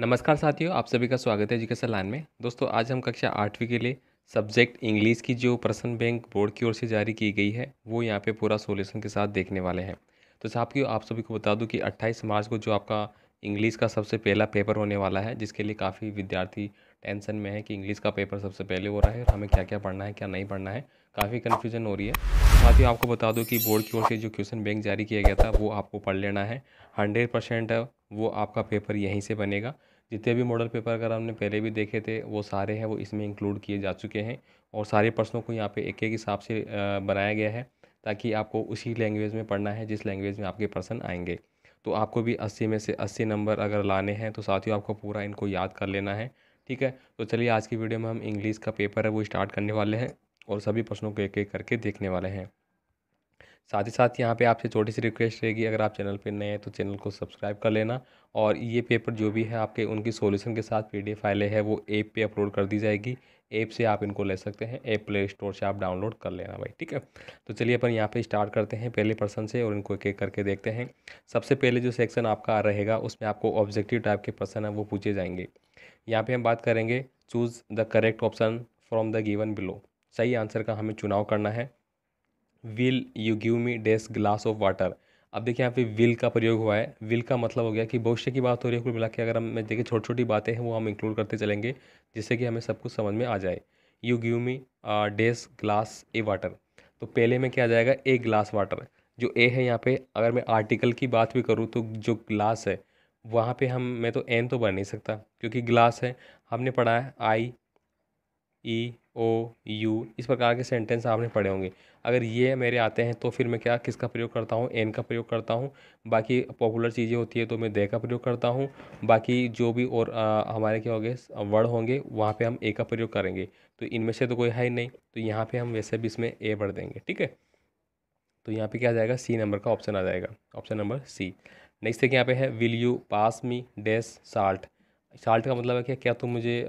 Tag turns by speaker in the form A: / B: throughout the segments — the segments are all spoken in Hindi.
A: नमस्कार साथियों आप सभी का स्वागत है एजुकेशन लाइन में दोस्तों आज हम कक्षा आठवीं के लिए सब्जेक्ट इंग्लिश की जो प्रश्न बैंक बोर्ड की ओर से जारी की गई है वो यहाँ पे पूरा सोल्यूशन के साथ देखने वाले हैं तो साथियों आप सभी को बता दूं कि 28 मार्च को जो आपका इंग्लिश का सबसे पहला पेपर होने वाला है जिसके लिए काफ़ी विद्यार्थी टेंशन में है कि इंग्लिश का पेपर सबसे पहले हो रहा है और हमें क्या क्या पढ़ना है क्या नहीं पढ़ना है काफ़ी कन्फ्यूजन हो रही है साथ ही आपको बता दूँ कि बोर्ड की ओर से जो क्वेश्चन बैंक जारी किया गया था वो आपको पढ़ लेना है हंड्रेड परसेंट वो आपका पेपर यहीं से बनेगा जितने भी मॉडल पेपर अगर हमने पहले भी देखे थे वो सारे हैं वो इसमें इंक्लूड किए जा चुके हैं और सारे प्रश्नों को यहाँ पे एक एक हिसाब से बनाया गया है ताकि आपको उसी लैंग्वेज में पढ़ना है जिस लैंग्वेज में आपके प्रश्न आएंगे तो आपको भी अस्सी में से अस्सी नंबर अगर लाने हैं तो साथियों आपको पूरा इनको याद कर लेना है ठीक है तो चलिए आज की वीडियो में हम इंग्लिश का पेपर है वो स्टार्ट करने वाले हैं और सभी प्रश्नों को एक एक करके देखने वाले हैं साथ ही साथ यहाँ पे आपसे छोटी सी रिक्वेस्ट रहेगी अगर आप चैनल पे नए हैं तो चैनल को सब्सक्राइब कर लेना और ये पेपर जो भी है आपके उनकी सॉल्यूशन के साथ पीडीएफ फाइलें हैं वो ऐप पे अपलोड कर दी जाएगी ऐप से आप इनको ले सकते हैं ऐप प्ले स्टोर से आप डाउनलोड कर लेना भाई ठीक है तो चलिए अपन यहाँ पर स्टार्ट करते हैं पहले पर्सन से और इनको एक एक करके देखते हैं सबसे पहले जो सेक्शन आपका रहेगा उसमें आपको ऑब्जेक्टिव टाइप के पर्सन है वो पूछे जाएंगे यहाँ पर हम बात करेंगे choose the correct option from the given below सही आंसर का हमें चुनाव करना है will you give me dash glass of water अब देखिए यहाँ पे विल का प्रयोग हुआ है विल का मतलब हो गया कि भविष्य की बात हो रही है कुल मिला के अगर हम देखिए छोटी छोटी बातें हैं वो हम इंक्लूड करते चलेंगे जिससे कि हमें सब कुछ समझ में आ जाए you give me dash glass a water तो पहले में क्या आ जाएगा ए ग्लास वाटर जो ए है यहाँ पे अगर मैं आर्टिकल की बात भी करूँ तो जो ग्लास है वहाँ पे हम मैं तो एन तो बन नहीं सकता क्योंकि ग्लास है हमने पढ़ा है आई ई e, ओ यू इस प्रकार के सेंटेंस आपने पढ़े होंगे अगर ये मेरे आते हैं तो फिर मैं क्या किसका प्रयोग करता हूँ एन का प्रयोग करता हूँ बाकी पॉपुलर चीज़ें होती है तो मैं दे का प्रयोग करता हूँ बाकी जो भी और आ, हमारे क्या होंगे वर्ड होंगे वहाँ पे हम ए का प्रयोग करेंगे तो इनमें से तो कोई है ही नहीं तो यहाँ पर हम वैसे भी इसमें ए बढ़ देंगे ठीक है तो यहाँ पर क्या आ जाएगा सी नंबर का ऑप्शन आ जाएगा ऑप्शन नंबर सी नेक्स्ट देखिए यहाँ पे है will you pass me dash salt salt का मतलब है क्या क्या तुम मुझे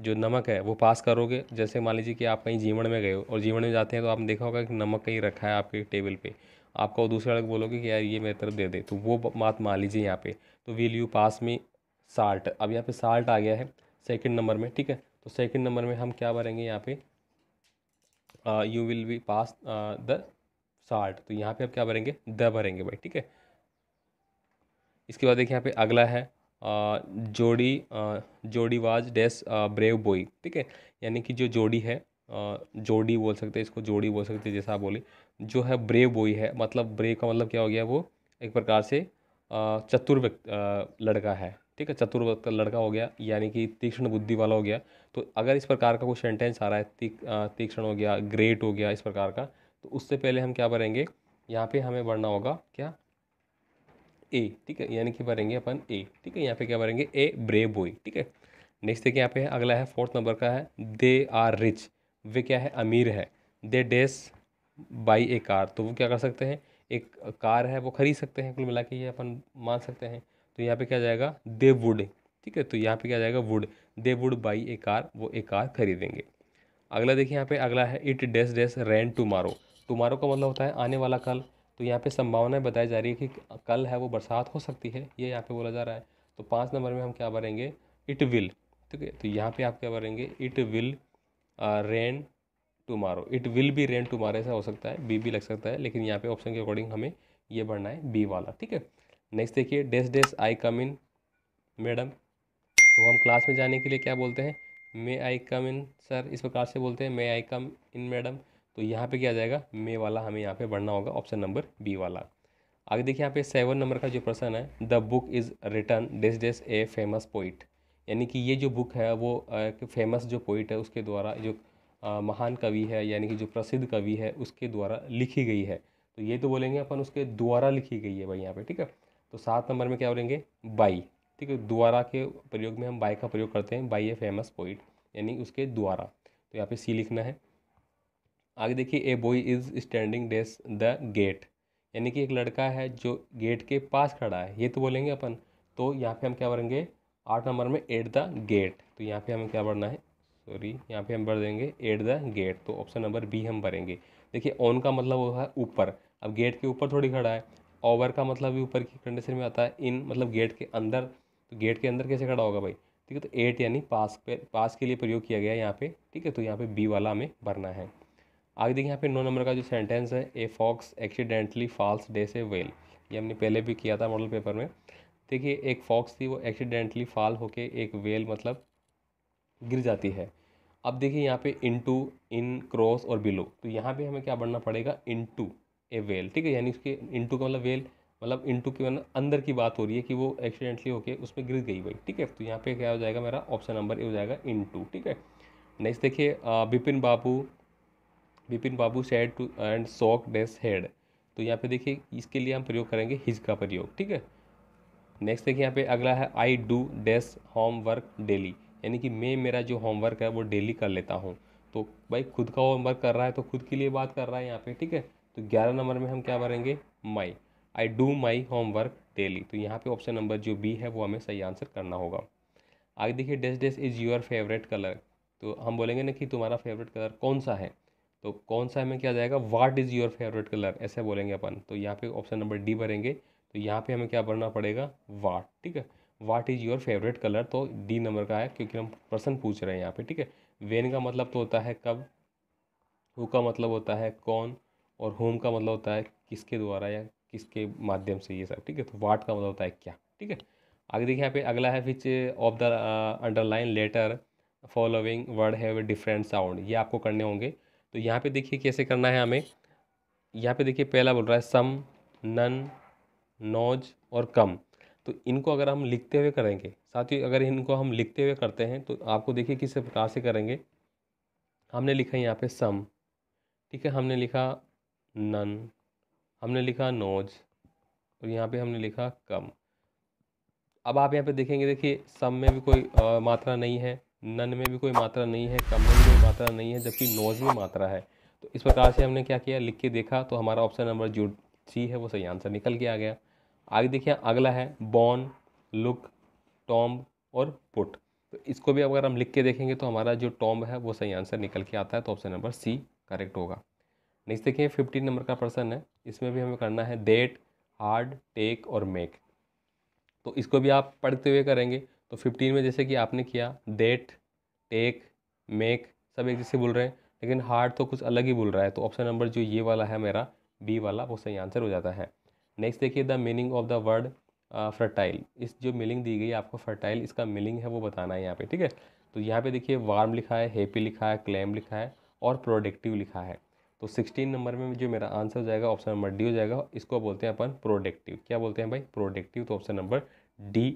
A: जो नमक है वो पास करोगे जैसे मान लीजिए कि आप कहीं जीवन में गए हो और जीवन में जाते हैं तो आपने देखा होगा कि नमक कहीं रखा है आपके टेबल पे आपका वो दूसरे लड़क बोलोगे कि यार ये मेरे तरफ दे दे तो वो बात मान लीजिए यहाँ पे तो will you pass me salt अब यहाँ पे साल्ट आ गया है सेकंड नंबर में ठीक है तो सेकंड नंबर में हम क्या भरेंगे यहाँ पे you will be pass the salt तो यहाँ पे आप क्या भरेंगे द भरेंगे भाई ठीक है इसके बाद देखिए यहाँ पे अगला है जोड़ी जोड़ी वाज ब्रेव बॉय ठीक है यानी कि जो जोड़ी है जोड़ी बोल सकते हैं इसको जोड़ी बोल सकते हैं जैसा बोले जो है ब्रेव बॉय है मतलब ब्रेव का मतलब क्या हो गया वो एक प्रकार से चतुर व्यक्ति लड़का है ठीक है चतुर लड़का हो गया यानी कि तीक्ष्ण बुद्धि वाला हो गया तो अगर इस प्रकार का कोई सेंटेंस आ रहा है तीक, तीक्ष्ण हो गया ग्रेट हो गया इस प्रकार का तो उससे पहले हम क्या करेंगे यहाँ पे हमें बढ़ना होगा क्या ए ठीक है यानी कि भरेंगे अपन ए ठीक है यहाँ पे क्या भरेंगे ए ब्रे बॉय ठीक है नेक्स्ट देखिए यहाँ पे अगला है फोर्थ नंबर का है दे आर रिच वे क्या है अमीर है दे डेस बाई ए कार तो वो क्या कर सकते हैं एक कार है वो खरीद सकते हैं कुल मिला के ये अपन मान सकते हैं तो यहाँ पे क्या जाएगा दे वुड ठीक है तो यहाँ पे क्या जाएगा would they would buy a car वो एक कार खरीदेंगे अगला देखिए यहाँ पे अगला है it dash dash rent tomorrow tomorrow का मतलब होता है आने वाला कल तो यहाँ पे संभावनाएं बताई जा रही है कि कल है वो बरसात हो सकती है ये यहाँ पे बोला जा रहा है तो पाँच नंबर में हम क्या भरेंगे इट विल ठीक है तो यहाँ पे आप क्या भरेंगे it will rain tomorrow it will be rain tomorrow ऐसा हो सकता है बी भी लग सकता है लेकिन यहाँ पे ऑप्शन के अकॉर्डिंग हमें ये भरना है बी वाला ठीक है नेक्स्ट देखिए डेस डेस आई कम इन मैडम तो हम क्लास में जाने के लिए क्या बोलते हैं मे आई कम इन सर इस प्रकार से बोलते हैं मे आई कम इन मैडम तो यहाँ पे क्या जाएगा मे वाला हमें यहाँ पे बढ़ना होगा ऑप्शन नंबर बी वाला आगे देखिए यहाँ पे सेवन नंबर का जो प्रश्न है the book is return this this a famous poet यानी कि ये जो बुक है वो एक फेमस जो पोइट है उसके द्वारा जो आ, महान कवि है यानी कि जो प्रसिद्ध कवि है उसके द्वारा लिखी गई है तो ये तो बोलेंगे अपन उसके द्वारा लिखी गई है भाई यहाँ पे ठीक है तो सात नंबर में क्या बोलेंगे बाई ठीक है द्वारा के प्रयोग में हम बाई का प्रयोग करते हैं बाई ए फेमस पोइट यानी उसके द्वारा तो यहाँ पे सी लिखना है आगे देखिए a boy is standing dash the gate यानी कि एक लड़का है जो गेट के पास खड़ा है ये तो बोलेंगे अपन तो यहाँ पे हम क्या भरेंगे आठ नंबर में एट द गेट तो यहाँ पे हमें क्या भरना है सॉरी यहाँ पे हम भर देंगे एट द गेट तो ऑप्शन नंबर बी हम भरेंगे देखिए ऑन का मतलब वो है ऊपर अब गेट के ऊपर थोड़ी खड़ा है ओवर का मतलब भी ऊपर की कंडीशन में आता है इन मतलब गेट के अंदर तो गेट के अंदर कैसे खड़ा होगा भाई ठीक है तो एट यानी पास पे पास के लिए प्रयोग किया गया है यहाँ पे ठीक है तो यहाँ पे बी वाला हमें भरना है आगे देखिए यहाँ पे नौ नंबर का जो सेंटेंस है a fox accidentally falls the से वेल ये हमने पहले भी किया था मॉडल पेपर में देखिए एक फॉक्स थी वो एक्सीडेंटली फॉल होके एक वेल मतलब गिर जाती है अब देखिए यहाँ पे इनटू इन क्रॉस और बिलो तो यहाँ पे हमें क्या बढ़ना पड़ेगा इनटू ए वेल ठीक है यानी उसके इनटू का मतलब वेल मतलब इनटू के मतलब अंदर की बात हो रही है कि वो एक्सीडेंटली होके उसमें गिर गई भाई ठीक है तो यहाँ पे क्या हो जाएगा मेरा ऑप्शन नंबर ए हो जाएगा इनटू ठीक है नेक्स्ट देखिए Bipin Babu Bipin Babu said to and shook dash head तो यहाँ पे देखिए इसके लिए हम प्रयोग करेंगे हिज का प्रयोग ठीक है नेक्स्ट देखिए यहाँ पे अगला है I do dash homework daily यानी कि मैं मेरा जो होमवर्क है वो डेली कर लेता हूँ तो भाई खुद का होमवर्क कर रहा है तो खुद के लिए बात कर रहा है यहाँ पे ठीक है तो ग्यारह नंबर में हम क्या भरेंगे my I do my homework daily तो यहाँ पे ऑप्शन नंबर जो बी है वो हमें सही आंसर करना होगा आगे देखिए dash dash is your favourite colour तो हम बोलेंगे ना कि तुम्हारा फेवरेट कलर कौन सा है तो कौन सा हमें क्या जाएगा what is your favourite colour ऐसे बोलेंगे अपन तो यहाँ पे ऑप्शन नंबर डी भरेंगे तो यहाँ पे हमें क्या भरना पड़ेगा वाट ठीक है what is your favourite colour तो डी नंबर का है क्योंकि हम पर्सन पूछ रहे हैं यहाँ पे ठीक है वेन का मतलब तो होता है कब हु का मतलब होता है कौन और होम का मतलब होता है किसके द्वारा या किसके माध्यम से ये सब ठीक है तो वाट का मतलब होता है क्या ठीक है आगे देखिए यहाँ पे अगला है which of the underline letter following word have a different sound ये आपको करने होंगे तो यहाँ पे देखिए कैसे करना है हमें यहाँ पे देखिए पहला बोल रहा है सम नन नौज और कम तो इनको अगर हम लिखते हुए करेंगे साथ ही अगर इनको हम लिखते हुए करते हैं तो आपको देखिए किस प्रकार से करेंगे हमने लिखा यहाँ पे सम ठीक है हमने लिखा नन हमने लिखा नोज और यहाँ पे हमने लिखा कम अब आप यहाँ पे देखेंगे देखिए सम में भी कोई आ, मात्रा नहीं है नन में भी कोई मात्रा नहीं है कम में मात्रा नहीं है जबकि नोज़ में मात्रा है तो इस प्रकार से हमने क्या किया लिख के देखा तो हमारा ऑप्शन नंबर जो सी है वो सही आंसर निकल के आ गया आगे देखिए अगला है बॉन लुक टॉम्ब और पुट तो इसको भी अगर हम लिख के देखेंगे तो हमारा जो टॉम्ब है वो सही आंसर निकल के आता है तो ऑप्शन नंबर सी करेक्ट होगा नेक्स्ट देखिए फिफ्टीन नंबर का पर्सन है इसमें भी हमें करना है डेट हार्ड टेक और मेक तो इसको भी आप पढ़ते हुए करेंगे तो फिफ्टीन में जैसे कि आपने किया डेट टेक मेक सब एक जैसे बोल रहे हैं लेकिन हार्ट तो कुछ अलग ही बोल रहा है तो ऑप्शन नंबर जो ये वाला है मेरा बी वाला वो सही आंसर हो जाता है नेक्स्ट देखिए the meaning of the word fertile इस जो मीनिंग दी गई है आपको फर्टाइल इसका मीनिंग है वो बताना है यहाँ पे ठीक है तो यहाँ पे देखिए वार्म लिखा है हैप्पी लिखा है क्लेम लिखा है और प्रोडक्टिव लिखा है तो सिक्सटीन नंबर में जो मेरा आंसर हो जाएगा ऑप्शन नंबर डी हो जाएगा इसको बोलते हैं अपन प्रोडक्टिव क्या बोलते हैं भाई प्रोडक्टिव तो ऑप्शन नंबर डी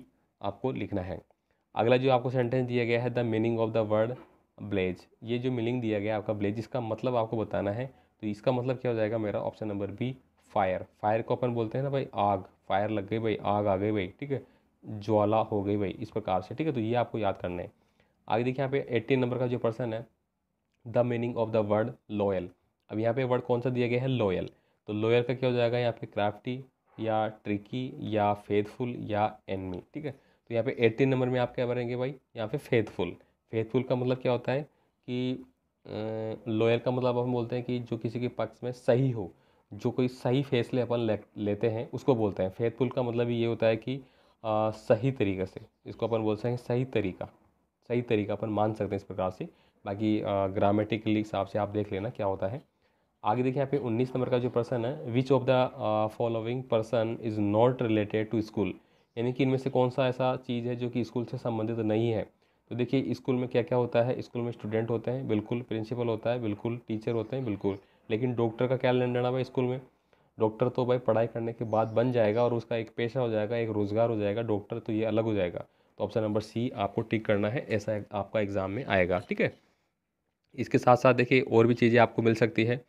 A: आपको लिखना है अगला जो आपको सेंटेंस दिया गया है the meaning of the word blaze ये जो मीनिंग दिया गया आपका ब्लेज इसका मतलब आपको बताना है तो इसका मतलब क्या हो जाएगा मेरा option number B fire fire को अपन बोलते हैं ना भाई आग फायर लग गई भाई आग आ गई भाई ठीक है ज्वाला हो गई भाई इस प्रकार से ठीक है तो ये आपको याद करना है आगे देखिए यहाँ पे एट्टीन नंबर का जो पर्सन है the meaning of the word loyal अब यहाँ पे वर्ड कौन सा दिया गया है लॉयल तो लॉयल का क्या हो जाएगा यहाँ पे क्राफ्टी या ट्रिकी या फेथफुल या एनमी ठीक है तो यहाँ पे एट्टीन नंबर में आप क्या बनेंगे भाई यहाँ पे फेथफुल फेथफुल का मतलब क्या होता है कि लॉयल का मतलब हम बोलते हैं कि जो किसी के पक्ष में सही हो जो कोई सही फैसले अपन ले, लेते हैं उसको बोलते हैं फेथफुल का मतलब ये होता है कि आ, सही तरीके से इसको अपन बोल सकें सही तरीका सही तरीका अपन मान सकते हैं इस प्रकार से बाकी ग्रामेटिकली हिसाब से आप देख लेना क्या होता है आगे देखिए यहाँ पे 19 नंबर का जो पर्सन है which of the following person is not related to school यानी कि इनमें से कौन सा ऐसा चीज़ है जो कि स्कूल से संबंधित नहीं है तो देखिए स्कूल में क्या क्या होता है स्कूल में स्टूडेंट होते हैं बिल्कुल प्रिंसिपल होता है बिल्कुल टीचर होते हैं बिल्कुल लेकिन डॉक्टर का क्या लेना देना भाई स्कूल में डॉक्टर तो भाई पढ़ाई करने के बाद बन जाएगा और उसका एक पेशा हो जाएगा एक रोज़गार हो जाएगा डॉक्टर तो ये अलग हो जाएगा तो ऑप्शन नंबर सी आपको टिक करना है ऐसा आपका एग्ज़ाम में आएगा ठीक है इसके साथ साथ देखिए और भी चीज़ें आपको मिल सकती है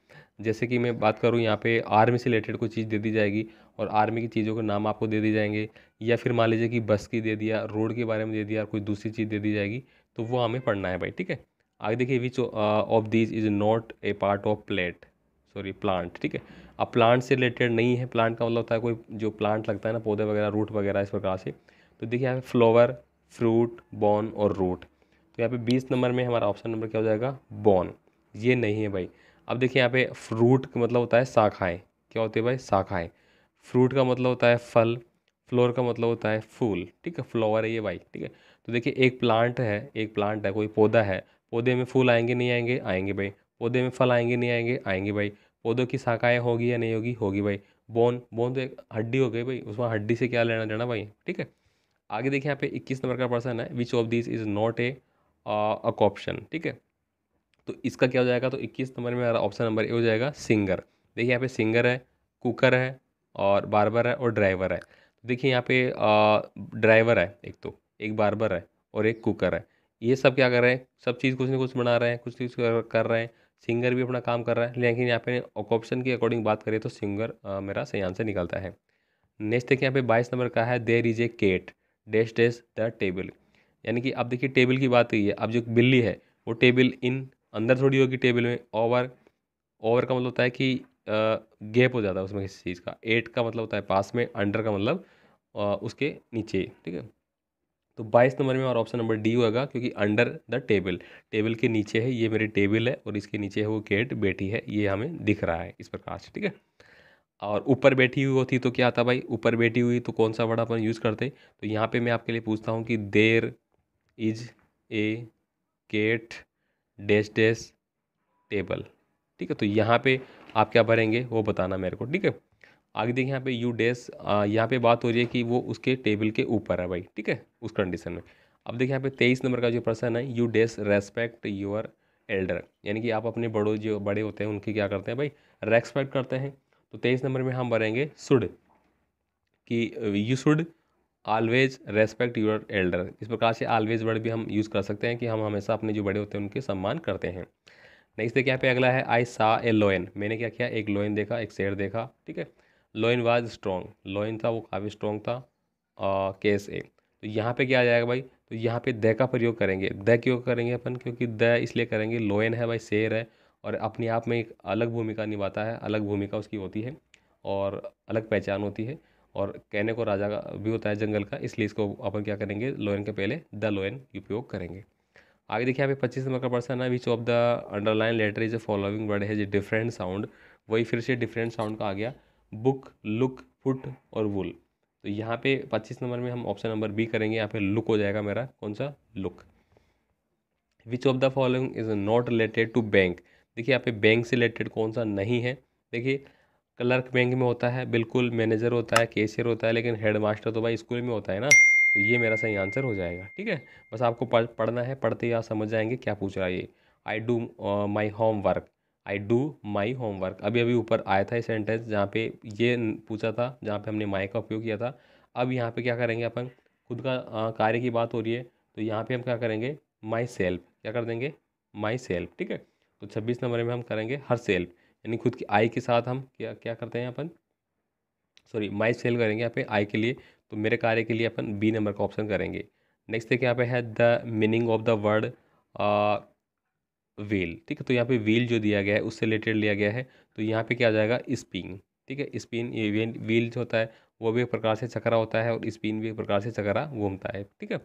A: जैसे कि मैं बात करूँ यहाँ पे आर्मी से रिलेटेड कोई चीज़ दे दी जाएगी और आर्मी की चीज़ों के नाम आपको दे दिए जाएंगे या फिर मान लीजिए कि बस की दे दिया रोड के बारे में दे दिया और कोई दूसरी चीज़ दे दी जाएगी तो वो हमें पढ़ना है भाई ठीक है आगे देखिए which of this is not a part of plate sorry plant ठीक है अब प्लांट से रिलेटेड नहीं है प्लांट का मतलब होता है कोई जो प्लांट लगता है ना पौधे वगैरह रूट वगैरह इस प्रकार से तो देखिए यहाँ फ्लावर फ्रूट बॉन और रूट तो यहाँ पे बीस नंबर में हमारा ऑप्शन नंबर क्या हो जाएगा बॉन ये नहीं है भाई अब देखिए यहाँ पे फ्रूट का मतलब होता है शाखाएँ क्या होती है भाई शाखाएँ फ्रूट का मतलब होता है फल फ्लोर का मतलब होता है फूल ठीक है फ्लावर है ये भाई ठीक है तो देखिए एक प्लांट है एक प्लांट है कोई पौधा है पौधे में फूल आएंगे नहीं आएंगे आएंगे भाई पौधे में फल आएंगे नहीं आएंगे आएंगे भाई पौधों की शाखाएँ होगी या नहीं होगी होगी भाई बोन बोन तो एक हड्डी हो गई भाई उसमें हड्डी से क्या लेना देना भाई ठीक है आगे देखिए यहाँ पे इक्कीस नंबर का पर्सन है which of this is not a अक ऑप्शन ठीक है तो इसका क्या हो जाएगा तो इक्कीस नंबर में हमारा ऑप्शन नंबर ए हो जाएगा सिंगर देखिए यहाँ पे सिंगर है कुकर है और बारबर है और ड्राइवर है तो देखिए यहाँ पे ड्राइवर है एक तो एक बारबर है और एक कुकर है ये सब क्या कर रहे हैं सब चीज़ कुछ ना कुछ बना रहे हैं कुछ चीज़ कर रहे हैं सिंगर भी अपना काम कर रहा है लेकिन यहाँ पे ऑप्शन के अकॉर्डिंग बात करें तो सिंगर आ, मेरा सही आंसर निकलता है नेक्स्ट देखिए यहाँ पे बाईस नंबर का है there is a cat dash dash the table यानी कि अब देखिए टेबल की बात हुई है अब जो बिल्ली है वो टेबल इन अंदर थोड़ी होगी टेबल में ओवर ओवर का मतलब होता है कि गैप हो जाता है उसमें किसी चीज़ का एट का मतलब होता है पास में अंडर का मतलब उसके नीचे ठीक है तो बाईस नंबर में और ऑप्शन नंबर डी होगा क्योंकि अंडर द टेबल टेबल के नीचे है ये मेरी टेबल है और इसके नीचे है वो गेट बैठी है ये हमें दिख रहा है इस प्रकार से ठीक है और ऊपर बैठी हुई होती तो क्या आता भाई ऊपर बैठी हुई तो कौन सा वर्ड अपन यूज़ करते तो यहाँ पे मैं आपके लिए पूछता हूँ कि there is a cat dash dash table ठीक है तो यहाँ पे आप क्या भरेंगे वो बताना मेरे को ठीक है आगे देखिए यहाँ पे यू डैश यहाँ पे बात हो रही है कि वो उसके टेबल के ऊपर है भाई ठीक है उस कंडीशन में अब देखिए यहाँ पे तेईस नंबर का जो प्रश्न है you dash respect your elder यानी कि आप अपने बड़ों जो बड़े होते हैं उनकी क्या करते हैं भाई रेस्पेक्ट करते हैं तो तेईस नंबर में हम भरेंगे सुड कि you should always respect your elder इस प्रकार से ऑलवेज वर्ड भी हम यूज़ कर सकते हैं कि हम हमेशा अपने जो बड़े होते हैं उनके सम्मान करते हैं नेक्स्ट देखिए यहाँ पे अगला है आई सा ए लोयन मैंने क्या किया एक लोयन देखा एक शेर देखा ठीक है लोयन वाज स्ट्रॉन्ग लोयन था वो काफ़ी स्ट्रॉन्ग था केस ए तो यहाँ पे क्या आ जाएगा भाई तो यहाँ पे द का प्रयोग करेंगे द क्यों करेंगे अपन क्योंकि द इसलिए करेंगे लोयन है भाई शेर है और अपने आप में एक अलग भूमिका निभाता है अलग भूमिका उसकी होती है और अलग पहचान होती है और कहने को राजा का भी होता है जंगल का इसलिए इसको अपन क्या करेंगे लोयन के पहले द लोयन उपयोग करेंगे आगे देखिए यहाँ पे पच्चीस नंबर का पर्सन है which of the underline letter is following word has different sound वही फिर से डिफरेंट साउंड का आ गया बुक लुक फुट और वुल तो यहाँ पे पच्चीस नंबर में हम ऑप्शन नंबर बी करेंगे यहाँ पे लुक हो जाएगा मेरा कौन सा look which of the following is not related to bank देखिए यहाँ पे बैंक से रिलेटेड कौन सा नहीं है देखिए क्लर्क बैंक में होता है बिल्कुल मैनेजर होता है कैशियर होता है लेकिन हेड मास्टर तो भाई स्कूल में होता है ना तो ये मेरा सही आंसर हो जाएगा ठीक है बस आपको पढ़ना है पढ़ते ही आप समझ जाएंगे क्या पूछ रहा है ये I do my homework I do my homework अभी अभी ऊपर आया था ये सेंटेंस जहाँ पे ये पूछा था जहाँ पे हमने माई का उपयोग किया था अब यहाँ पे क्या करेंगे अपन खुद का uh, कार्य की बात हो रही है तो यहाँ पे हम क्या करेंगे माई सेल्फ क्या कर देंगे माई सेल्फ ठीक है तो छब्बीस नंबर में हम करेंगे हर सेल्फ यानी खुद की आई के साथ हम क्या क्या करते हैं अपन सॉरी माई सेल करेंगे यहाँ पे आई के लिए तो मेरे कार्य के लिए अपन बी नंबर का ऑप्शन करेंगे नेक्स्ट देखिए यहाँ पे है the meaning of the word wheel ठीक है तो यहाँ पे व्हील जो दिया गया है उससे रिलेटेड लिया गया है तो यहाँ पे क्या आ जाएगा स्पिन ठीक है स्पिन ये व्हील जो होता है वो भी एक प्रकार से चकरा होता है और स्पिन भी एक प्रकार से चकरा घूमता है ठीक है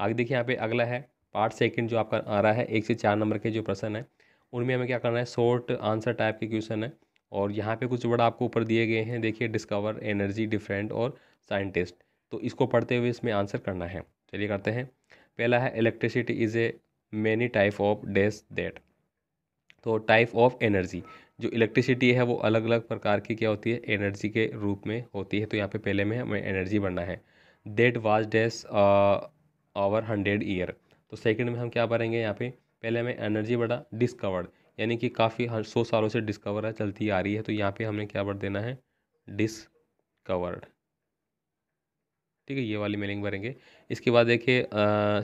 A: आगे देखिए यहाँ पे अगला है पार्ट सेकंड जो आपका आ रहा है एक से चार नंबर के जो प्रश्न है उनमें हमें क्या करना है शॉर्ट आंसर टाइप के क्वेश्चन है और यहाँ पे कुछ वर्ड आपको ऊपर दिए गए हैं देखिए डिस्कवर एनर्जी डिफरेंट और साइंटिस्ट तो इसको पढ़ते हुए इसमें आंसर करना है चलिए करते हैं पहला है electricity is a many type of dash that तो टाइप ऑफ एनर्जी जो इलेक्ट्रिसिटी है वो अलग अलग प्रकार की क्या होती है एनर्जी के रूप में होती है तो यहाँ पे पहले में हमें एनर्जी बनना है that was dash our hundred year तो सेकंड में हम क्या पढ़ेंगे यहाँ पे पहले हमें एनर्जी बढ़ा डिस्कवर्ड यानी कि काफ़ी सौ सालों से डिस्कवर है चलती आ रही है तो यहाँ पे हमने क्या बढ़ देना है डिसकवर्ड ठीक है ये वाली मीनिंग भरेंगे इसके बाद देखिए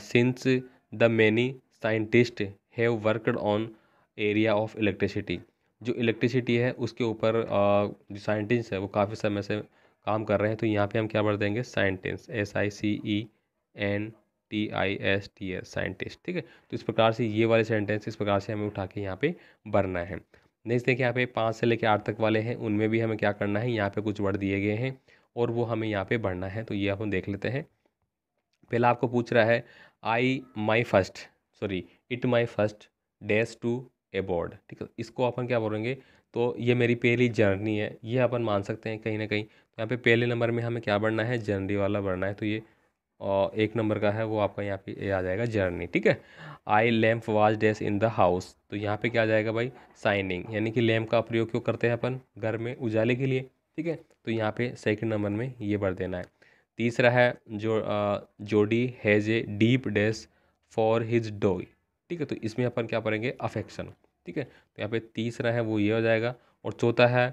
A: since the many scientist have worked on area of electricity जो इलेक्ट्रिसिटी है उसके ऊपर जो साइंटिस्ट है वो काफ़ी समय से काम कर रहे हैं तो यहाँ पे हम क्या बढ़ देंगे scientist S I C E N T I S T S scientist ठीक है तो इस प्रकार से ये वाले सेंटेंस इस प्रकार से हमें उठा के यहाँ पे भरना है नेक्स्ट देखिए यहाँ पे पाँच से लेकर आठ तक वाले हैं उनमें भी हमें क्या करना है यहाँ पे कुछ वर्ड दिए गए हैं और वो हमें यहाँ पे भरना है तो ये हम देख लेते हैं पहला आपको पूछ रहा है I my first sorry it my first dash to aboard ठीक है इसको अपन क्या बोलेंगे तो ये मेरी पहली जर्नी है ये अपन मान सकते हैं कहीं ना कहीं तो यहाँ पे पहले नंबर में हमें क्या बढ़ना है जर्नी वाला बढ़ना है तो ये और एक नंबर का है वो आपका यहाँ पे आ जाएगा जर्नी ठीक है I lamp was dash in the house तो यहाँ पे क्या आ जाएगा भाई साइनिंग यानी कि लैम्प का प्रयोग क्यों करते हैं अपन घर में उजाले के लिए ठीक है तो यहाँ पे सेकंड नंबर में ये भर देना है तीसरा है जो Jody has a deep dash for his dog ठीक है तो इसमें अपन क्या पढ़ेंगे अफेक्शन ठीक है तो यहाँ पे तीसरा है वो ये हो जाएगा और चौथा है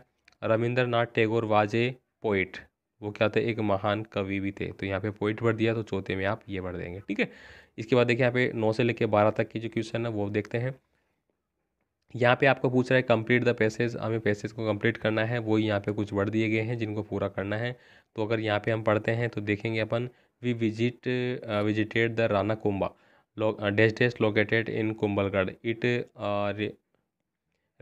A: Rabindranath Tagore was a poet वो क्या थे एक महान कवि भी थे तो यहाँ पे पॉइंट भर दिया तो चौथे में आप ये भर देंगे ठीक है इसके बाद देखिए यहाँ पे नौ से लेकर बारह तक की जो क्वेश्चन है वो देखते हैं यहाँ पे आपको पूछ रहा है कंप्लीट द पैसेज हमें पैसेज को कंप्लीट करना है वो यहाँ पे कुछ वर्ड दिए गए हैं जिनको पूरा करना है तो अगर यहाँ पे हम पढ़ते हैं तो देखेंगे अपन we visit visited the Rana Kumbha dash dash located in Kumbhalgarh it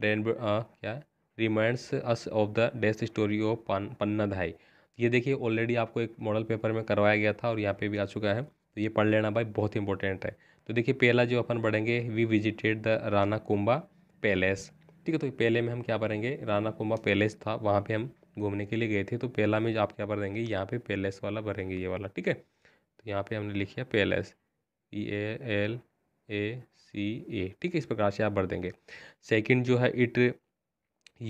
A: rainbow क्या reminds us of the dash story of Panna Dhai ये देखिए ऑलरेडी आपको एक मॉडल पेपर में करवाया गया था और यहाँ पे भी आ चुका है तो ये पढ़ लेना भाई बहुत इंपॉर्टेंट है तो देखिए पहला जो अपन पढ़ेंगे we visited the Rana Kumbha palace ठीक है तो पहले में हम क्या पढ़ेंगे राना कुंबा पैलेस था वहाँ पर हम घूमने के लिए गए थे तो पहला में आप क्या भरेंगे यहाँ पे पैलेस वाला भरेंगे ये वाला ठीक है तो यहाँ पर हमने लिखा palace E A L A सी ए ठीक है इस प्रकार से आप भर देंगे सेकंड जो है it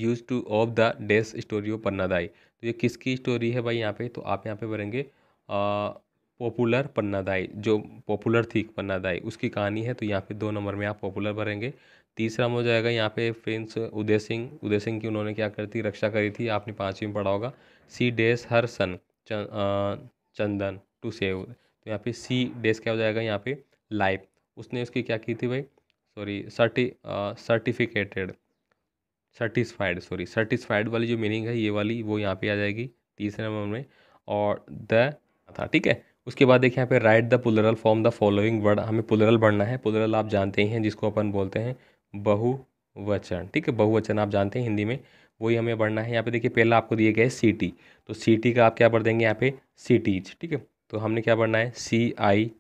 A: use to of the dash story of Pannadhai तो ये किसकी स्टोरी है भाई यहाँ पे तो आप यहाँ पे भरेंगे पॉपुलर पन्नादाई जो पॉपुलर थी पन्नादाई उसकी कहानी है तो यहाँ पे दो नंबर में आप पॉपुलर भरेंगे तीसरा में हो जाएगा यहाँ पे फ्रेंड्स उदय सिंह उदय सिंह की उन्होंने क्या करी थी रक्षा करी थी आपने पाँचवीं में पढ़ा होगा सी डेस हर सन चंदन टू सेव तो यहाँ पे सी डेस क्या हो जाएगा यहाँ पे लाइफ उसने उसकी क्या की थी भाई सॉरी सर्टि सर्टिफिकेटेड सर्टिस्फाइड सॉरी सर्टिस्फाइड वाली जो मीनिंग है ये वाली वो यहाँ पे आ जाएगी तीसरे नंबर में और द था ठीक है उसके बाद देखिए यहाँ पे write the plural form the following word हमें पुलरल बढ़ना है पुलरल आप जानते ही हैं जिसको अपन बोलते हैं बहुवचन ठीक है बहुवचन आप जानते हैं हिंदी में वही हमें बढ़ना है यहाँ पे देखिए पहला आपको दिए गए टी तो टी का आप क्या बढ़ देंगे यहाँ पे सिटीज ठीक है तो हमने क्या बढ़ना है सी आई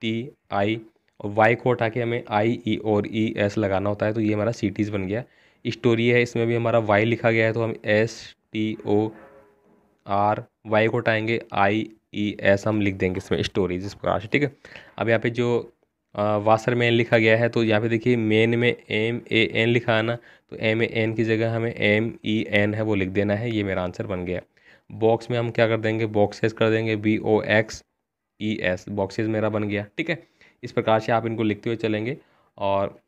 A: टी आई और वाई को उठा के हमें आई ई e और ई e एस लगाना होता है तो ये हमारा टीज़ बन गया स्टोरी है इसमें भी हमारा वाई लिखा गया है तो हम S T O R Y को हटाएंगे आई ई e, एस हम लिख देंगे इसमें स्टोरीज इस प्रकार से ठीक है अब यहाँ पे जो वासर मैन लिखा गया है तो यहाँ पे देखिए मेन में एम ए एन लिखा है ना तो एम ए एन की जगह हमें एम ई एन है वो लिख देना है ये मेरा आंसर बन गया बॉक्स में हम क्या कर देंगे बॉक्सेस कर देंगे B O X E S boxes मेरा बन गया ठीक है इस प्रकार से आप इनको लिखते हुए चलेंगे और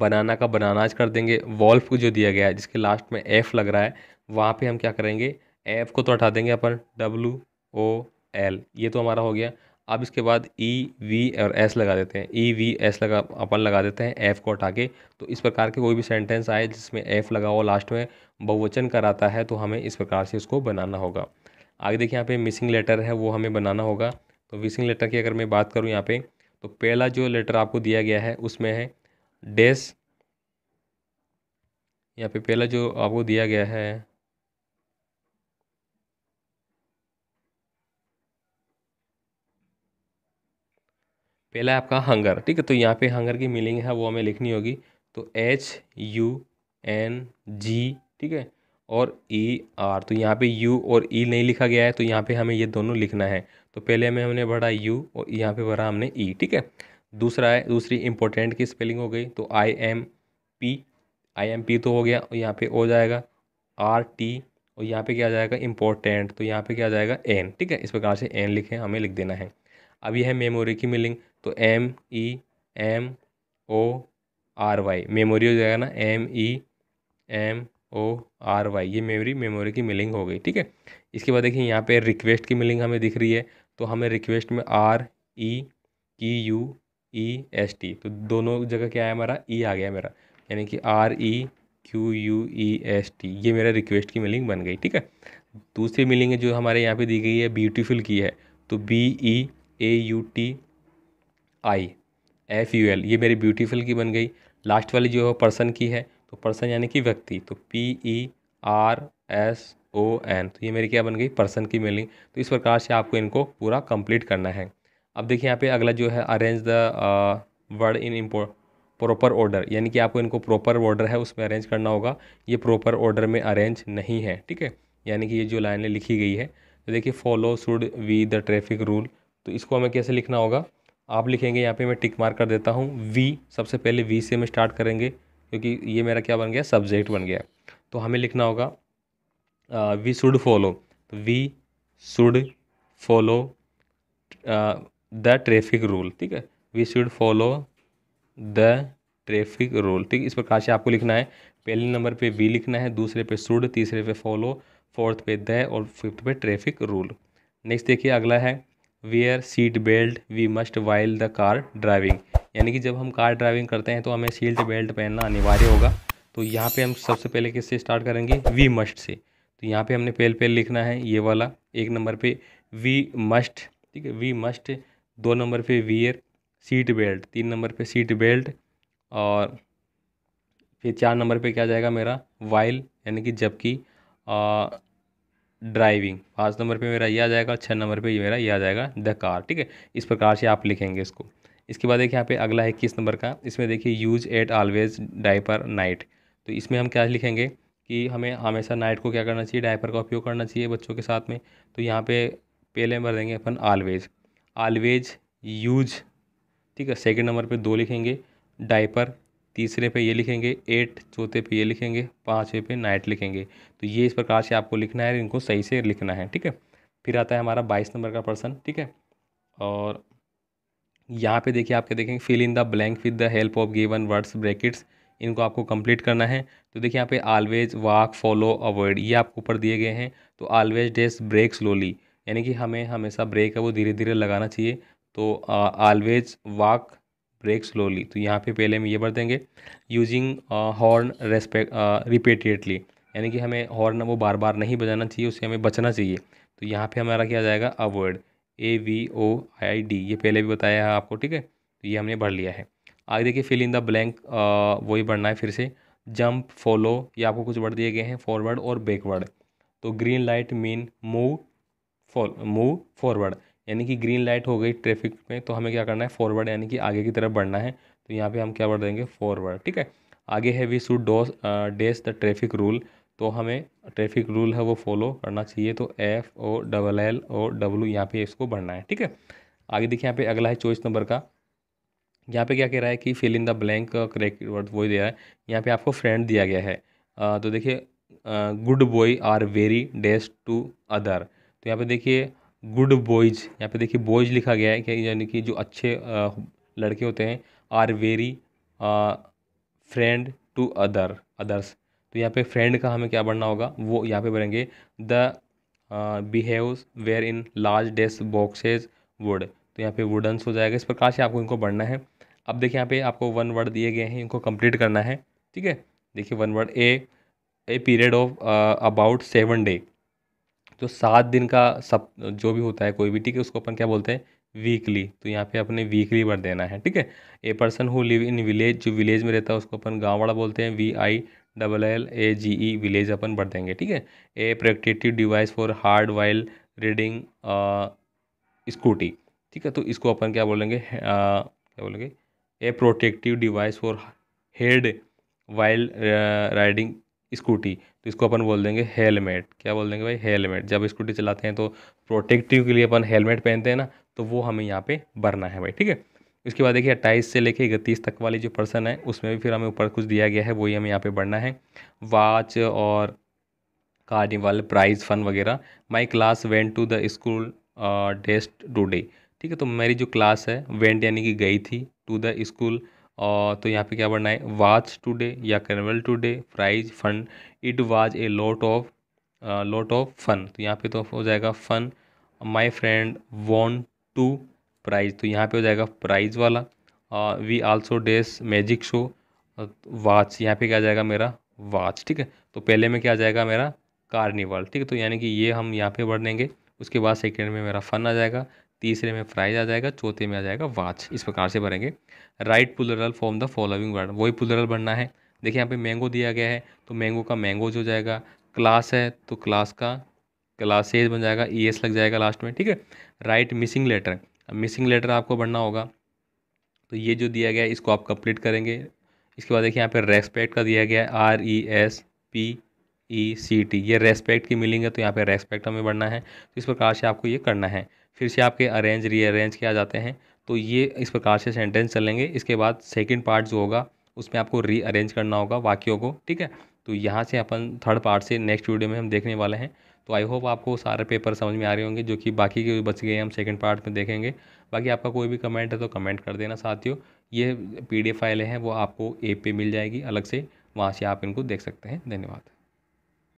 A: बनाना का बनानाज कर देंगे वॉल्फ को जो दिया गया है जिसके लास्ट में एफ़ लग रहा है वहाँ पे हम क्या करेंगे एफ़ को तो हटा देंगे अपन डब्लू ओ एल ये तो हमारा हो गया अब इसके बाद ई e, वी और एस लगा देते हैं ई वी एस लगा अपन लगा देते हैं एफ़ को हटा के तो इस प्रकार के कोई भी सेंटेंस आए जिसमें एफ़ लगा हो लास्ट में बहुवचन कराता है तो हमें इस प्रकार से इसको बनाना होगा आगे देखिए यहाँ पे मिसिंग लेटर है वो हमें बनाना होगा तो मिसिंग लेटर की अगर मैं बात करूँ यहाँ पे तो पहला जो लेटर आपको दिया गया है उसमें है डेस यहाँ पे पहला जो आपको दिया गया है पहला आपका हंगर ठीक है तो यहाँ पे हंगर की मीनिंग है वो हमें लिखनी होगी तो एच यू एन जी ठीक है और ई e आर तो यहाँ पे यू और ई e नहीं लिखा गया है तो यहाँ पे हमें ये दोनों लिखना है तो पहले में हमने भरा यू और यहाँ पे भरा हमने ई e, ठीक है दूसरा है दूसरी इम्पोर्टेंट की स्पेलिंग हो गई तो I M P I M P तो हो गया और यहाँ पे हो जाएगा आर टी और यहाँ पे क्या आ जाएगा इम्पोर्टेंट तो यहाँ पे क्या आ जाएगा एन ठीक है इस प्रकार से एन लिखें हमें लिख देना है अब यह है मेमोरी की मिलिंग तो M E M O R Y memory हो जाएगा ना M E M O R Y ये मेमोरी मेमोरी की मिलिंग हो गई ठीक है इसके बाद देखिए यहाँ पे रिक्वेस्ट की मिलिंग हमें दिख रही है तो हमें रिक्वेस्ट में आर ई की यू ई एस टी तो दोनों जगह क्या है हमारा ई e आ गया मेरा यानी कि R E Q U E S T ये मेरा रिक्वेस्ट की मीलिंग बन गई ठीक है दूसरी मीलिंग जो हमारे यहाँ पे दी गई है ब्यूटीफुल की है तो B E A U T I F U L ये मेरी ब्यूटीफुल की बन गई लास्ट वाली जो है पर्सन की है तो पर्सन यानी कि व्यक्ति तो P E R S O N तो ये मेरी क्या बन गई पर्सन की मीलिंग तो इस प्रकार से आपको इनको पूरा कंप्लीट करना है अब देखिए यहाँ पे अगला जो है arrange the word in proper order यानी कि आपको इनको प्रॉपर ऑर्डर है उसमें अरेंज करना होगा ये प्रॉपर ऑर्डर में अरेंज नहीं है ठीक है यानी कि ये जो लाइनें लिखी गई है तो देखिए follow should we the traffic rule तो इसको हमें कैसे लिखना होगा आप लिखेंगे यहाँ पे मैं टिक मार्क कर देता हूँ वी सबसे पहले वी से हम स्टार्ट करेंगे क्योंकि ये मेरा क्या बन गया सब्जेक्ट बन गया तो हमें लिखना होगा we should follow we should follow the traffic rule ठीक है we should follow the traffic rule ठीक इस प्रकार से आपको लिखना है पहले नंबर पे वी लिखना है दूसरे पे शुड तीसरे पे फॉलो फोर्थ पे द और फिफ्थ पे ट्रैफिक रूल नेक्स्ट देखिए अगला है wear seat belt we must while the car driving यानी कि जब हम कार ड्राइविंग करते हैं तो हमें सीट बेल्ट पहनना अनिवार्य होगा तो यहाँ पे हम सबसे पहले किससे स्टार्ट करेंगे वी मस्ट से तो यहाँ पे हमने पहले पहले लिखना है ये वाला एक नंबर पे वी मस्ट ठीक है वी मस्ट दो नंबर पे वियर सीट बेल्ट तीन नंबर पे सीट बेल्ट और फिर चार नंबर पे क्या जाएगा मेरा वाइल यानी कि जबकि ड्राइविंग पाँच नंबर पे मेरा यह आ जाएगा छः नंबर पे ये मेरा यह आ जाएगा द कार ठीक है इस प्रकार से आप लिखेंगे इसको इसके बाद देखिए यहाँ पे अगला है इक्कीस नंबर का इसमें देखिए use at always diaper night तो इसमें हम क्या लिखेंगे कि हमें हमेशा नाइट को क्या करना चाहिए डाइपर का उपयोग करना चाहिए बच्चों के साथ में तो यहाँ पे पहले भर देंगे अपन ऑलवेज आलवेज यूज ठीक है सेकंड नंबर पे दो लिखेंगे डाइपर तीसरे पे ये लिखेंगे एट चौथे पे ये लिखेंगे पाँचवें पे नाइट लिखेंगे तो ये इस प्रकार से आपको लिखना है इनको सही से लिखना है ठीक है फिर आता है हमारा बाईस नंबर का पर्सन ठीक है और यहाँ पे देखिए आप क्या देखेंगे fill in the blank with the help of given words brackets इनको आपको कंप्लीट करना है तो देखिए यहाँ पे ऑलवेज वाक फॉलो अवॉइड ये आपको ऊपर दिए गए हैं तो ऑलवेज डेस ब्रेक स्लोली यानी कि हमें हमेशा ब्रेक है वो धीरे धीरे लगाना चाहिए तो आलवेज वॉक ब्रेक स्लोली तो यहाँ पे पहले हम ये बढ़ देंगे यूजिंग हॉर्न रेस्पेक्ट रिपीटेडली यानी कि हमें हॉर्न वो बार बार नहीं बजाना चाहिए उससे हमें बचना चाहिए तो यहाँ पे हमारा क्या जाएगा avoid A V O I D ये पहले भी बताया है आपको ठीक है तो ये हमने बढ़ लिया है आगे देखिए फिल इन द ब्लैंक वही बढ़ना है फिर से जंप फॉलो ये आपको कुछ वर्ड दिए गए हैं फॉरवर्ड और बैकवर्ड तो green light mean move move forward यानी कि ग्रीन लाइट हो गई ट्रैफिक में तो हमें क्या करना है फॉरवर्ड यानी कि आगे की तरफ बढ़ना है तो यहाँ पे हम क्या बढ़ देंगे फॉरवर्ड ठीक है आगे है we should dose dash the traffic rule तो हमें ट्रैफिक रूल है वो फॉलो करना चाहिए तो F O double L O W यहाँ पे इसको बढ़ना है ठीक है आगे देखिए यहाँ पे अगला है चॉइस नंबर का यहाँ पे क्या कह रहा है कि fill in the blank correct word वो दे रहा है यहाँ पे आपको फ्रेंड दिया गया है आ, तो देखिए good boy are very dash to other तो यहाँ पे देखिए गुड बॉयज़ यहाँ पे देखिए बॉयज़ लिखा गया है कि यानी कि जो अच्छे लड़के होते हैं are very friend to other others तो यहाँ पे फ्रेंड का हमें क्या बनना होगा वो यहाँ पे बनेंगे the behaves were in large desk boxes would तो यहाँ पे वुडन्स हो जाएगा इस प्रकार से आपको इनको बढ़ना है अब देखिए यहाँ पे आपको वन वर्ड दिए गए हैं इनको कंप्लीट करना है ठीक है देखिए one word a a period of about seven day तो सात दिन का सब जो भी होता है कोई भी ठीक है उसको अपन क्या बोलते हैं वीकली तो यहाँ पे अपने वीकली भर देना है ठीक है a person who live in village जो विलेज में रहता है उसको अपन गाँव वाला बोलते हैं V I double L A G E village अपन भर देंगे ठीक है a protective device for hard while reading Scooty ठीक है तो इसको अपन क्या बोलेंगे आ, क्या बोलेंगे a protective device for head wild riding Scooty तो इसको अपन बोल देंगे हेलमेट क्या बोल देंगे भाई हेलमेट जब स्कूटी चलाते हैं तो प्रोटेक्टिव के लिए अपन हेलमेट पहनते हैं ना तो वो हमें यहाँ पे भरना है भाई ठीक है इसके बाद देखिए अट्ठाईस से लेके इकतीस तक वाली जो पर्सन है उसमें भी फिर हमें ऊपर कुछ दिया गया है वही हमें यहाँ पर बढ़ना है वाच और कार्निवल प्राइज फन वगैरह my class went to the school dash to ठीक है तो मेरी जो क्लास है वेंट यानी कि गई थी टू द स्कूल और तो यहाँ पे क्या बढ़ना है वाच टुडे या carnival today prize fun it was a lot of lot of fun तो यहाँ पे तो हो जाएगा fun my friend want to prize तो यहाँ पे हो जाएगा प्राइज वाला we also dash magic show watch यहाँ पे क्या आ जाएगा मेरा वाच ठीक है तो पहले में क्या आ जाएगा मेरा कार्निवल ठीक है तो यानी कि ये हम यहाँ पे बढ़ उसके बाद सेकेंड में मेरा फ़न आ जाएगा तीसरे में फ्राइज आ जाएगा चौथे में आ जाएगा वाच इस प्रकार से भरेंगे write plural form the following word वही पुलरल भरना है देखिए यहाँ पे मैंगो दिया गया है तो मैंगो का मैंगोज हो जाएगा क्लास है तो क्लास का क्लासेज बन जाएगा ई e एस लग जाएगा लास्ट में ठीक है write missing letter missing letter आपको भरना होगा तो ये जो दिया गया है इसको आप कंप्लीट करेंगे इसके बाद देखिए यहाँ पे रेस्पेक्ट का दिया गया है R E S P E C T ये रेस्पेक्ट की मिलिंग है तो यहाँ पे रेस्पेक्ट हमें बढ़ना है तो इस प्रकार से आपको ये करना है फिर से आपके अरेंज रीअरेंज किया जाते हैं तो ये इस प्रकार से सेंटेंस चलेंगे इसके बाद सेकेंड पार्ट जो होगा उसमें आपको रीअरेंज करना होगा वाक्यों को ठीक है तो यहाँ से अपन थर्ड पार्ट से नेक्स्ट वीडियो में हम देखने वाले हैं तो आई होप आपको सारे पेपर समझ में आ रहे होंगे जो कि बाकी के बच गए हम सेकेंड पार्ट में देखेंगे बाकी आपका कोई भी कमेंट है तो कमेंट कर देना साथियों ये पी फाइलें हैं वो आपको ऐप पे मिल जाएगी अलग से वहाँ से आप इनको देख सकते हैं धन्यवाद